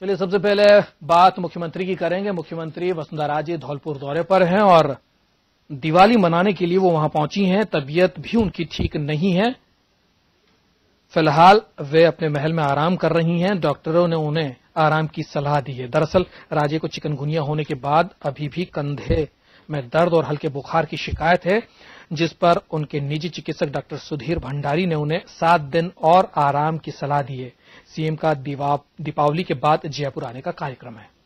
चलिए सबसे पहले बात मुख्यमंत्री की करेंगे मुख्यमंत्री वसुंधरा राजे धौलपुर दौरे पर हैं और दिवाली मनाने के लिए वो वहां पहुंची हैं तबीयत भी उनकी ठीक नहीं है फिलहाल वे अपने महल में आराम कर रही हैं डॉक्टरों ने उन्हें आराम की सलाह दी है दरअसल राजे को चिकनगुनिया होने के बाद अभी भी कंधे में दर्द और हल्के बुखार की शिकायत है जिस पर उनके निजी चिकित्सक डॉक्टर सुधीर भंडारी ने उन्हें सात दिन और आराम की सलाह दी है सीएम का दीपावली के बाद जयपुर आने का कार्यक्रम है